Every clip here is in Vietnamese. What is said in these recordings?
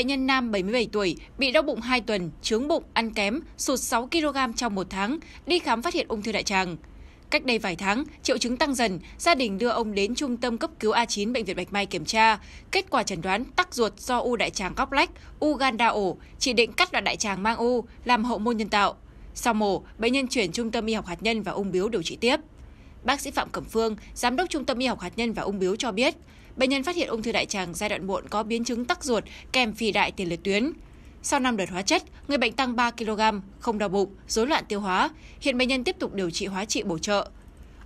bệnh nhân nam 77 tuổi bị đau bụng 2 tuần, trướng bụng, ăn kém, sụt 6 kg trong một tháng, đi khám phát hiện ung thư đại tràng. Cách đây vài tháng, triệu chứng tăng dần, gia đình đưa ông đến trung tâm cấp cứu A9 bệnh viện Bạch Mai kiểm tra. Kết quả chẩn đoán tắc ruột do u đại tràng góc lách, u gan đa ổ, chỉ định cắt đoạn đại tràng mang u, làm hậu môn nhân tạo. Sau mổ, bệnh nhân chuyển trung tâm y học hạt nhân và ung biếu điều trị tiếp. Bác sĩ Phạm Cẩm Phương, giám đốc trung tâm y học hạt nhân và ung biếu cho biết, bệnh nhân phát hiện ung thư đại tràng giai đoạn muộn có biến chứng tắc ruột kèm phì đại tiền liệt tuyến. Sau 5 đợt hóa chất, người bệnh tăng 3 kg, không đau bụng, rối loạn tiêu hóa. Hiện bệnh nhân tiếp tục điều trị hóa trị bổ trợ.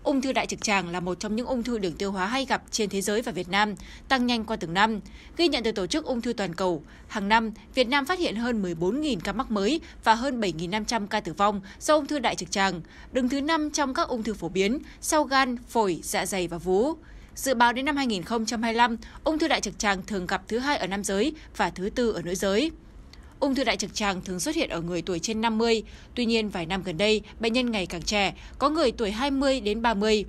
Ung thư đại trực tràng là một trong những ung thư đường tiêu hóa hay gặp trên thế giới và Việt Nam, tăng nhanh qua từng năm. Ghi nhận từ Tổ chức Ung thư Toàn cầu, hàng năm, Việt Nam phát hiện hơn 14.000 ca mắc mới và hơn 7.500 ca tử vong do ung thư đại trực tràng, đứng thứ 5 trong các ung thư phổ biến, sau gan, phổi, dạ dày và vú. Dự báo đến năm 2025, ung thư đại trực tràng thường gặp thứ hai ở nam giới và thứ tư ở nữ giới. Ung thư đại trực tràng thường xuất hiện ở người tuổi trên 50, tuy nhiên vài năm gần đây, bệnh nhân ngày càng trẻ, có người tuổi 20 đến 30.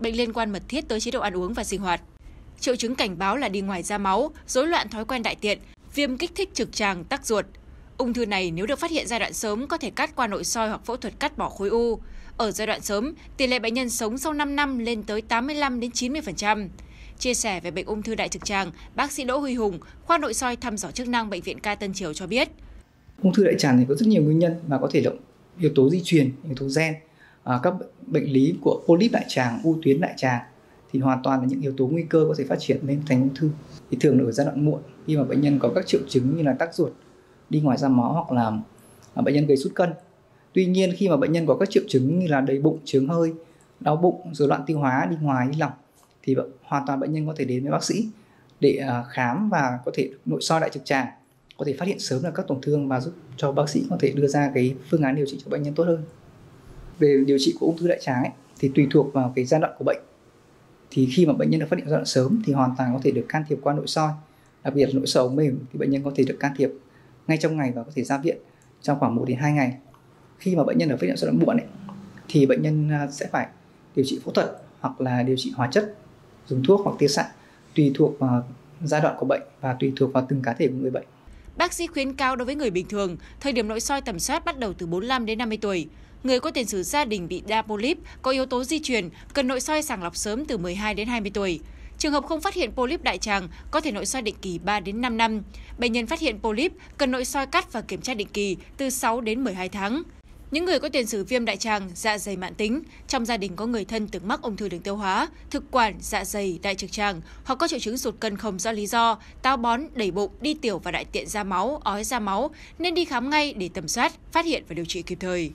Bệnh liên quan mật thiết tới chế độ ăn uống và sinh hoạt. Triệu chứng cảnh báo là đi ngoài ra máu, rối loạn thói quen đại tiện, viêm kích thích trực tràng, tắc ruột, Ung thư này nếu được phát hiện giai đoạn sớm có thể cắt qua nội soi hoặc phẫu thuật cắt bỏ khối u. Ở giai đoạn sớm, tỷ lệ bệnh nhân sống sau 5 năm lên tới 85 đến 90%. Chia sẻ về bệnh ung thư đại trực tràng, bác sĩ Đỗ Huy Hùng, khoa nội soi thăm dò chức năng bệnh viện Ca Tân Triều cho biết. Ung thư đại tràng thì có rất nhiều nguyên nhân mà có thể động yếu tố di truyền, yếu tố gen, à, các bệnh lý của polyp đại tràng, u tuyến đại tràng thì hoàn toàn là những yếu tố nguy cơ có thể phát triển lên thành ung thư. Thì thường ở giai đoạn muộn khi mà bệnh nhân có các triệu chứng như là tắc ruột, đi ngoài ra máu hoặc là à, bệnh nhân gây sút cân tuy nhiên khi mà bệnh nhân có các triệu chứng như là đầy bụng trướng hơi đau bụng rối loạn tiêu hóa đi ngoài đi lòng thì hoàn toàn bệnh nhân có thể đến với bác sĩ để à, khám và có thể nội soi đại trực tràng có thể phát hiện sớm là các tổn thương và giúp cho bác sĩ có thể đưa ra cái phương án điều trị cho bệnh nhân tốt hơn về điều trị của ung thư đại tràng ấy, thì tùy thuộc vào cái giai đoạn của bệnh thì khi mà bệnh nhân đã phát hiện giai đoạn sớm thì hoàn toàn có thể được can thiệp qua nội soi đặc biệt là nội soi ống mềm thì bệnh nhân có thể được can thiệp ngay trong ngày và có thể ra viện trong khoảng 1 đến 2 ngày khi mà bệnh nhân ở vết nạo giai đoạn muộn ấy, thì bệnh nhân à, sẽ phải điều trị phẫu thuật hoặc là điều trị hóa chất dùng thuốc hoặc tia xạ tùy thuộc vào giai đoạn của bệnh và tùy thuộc vào từng cá thể của người bệnh. Bác sĩ khuyến cáo đối với người bình thường, thời điểm nội soi tầm soát bắt đầu từ 45 đến 50 tuổi. Người có tiền sử gia đình bị đa polyp, có yếu tố di truyền, cần nội soi sàng lọc sớm từ 12 đến 20 tuổi. Trường hợp không phát hiện polyp đại tràng có thể nội soi định kỳ 3 đến 5 năm. Bệnh nhân phát hiện polyp cần nội soi cắt và kiểm tra định kỳ từ 6 đến 12 tháng. Những người có tiền sử viêm đại tràng, dạ dày mãn tính, trong gia đình có người thân từng mắc ung thư đường tiêu hóa, thực quản, dạ dày, đại trực tràng, hoặc có triệu chứng sụt cân không rõ lý do, táo bón, đầy bụng, đi tiểu và đại tiện ra máu, ói ra máu, nên đi khám ngay để tầm soát, phát hiện và điều trị kịp thời.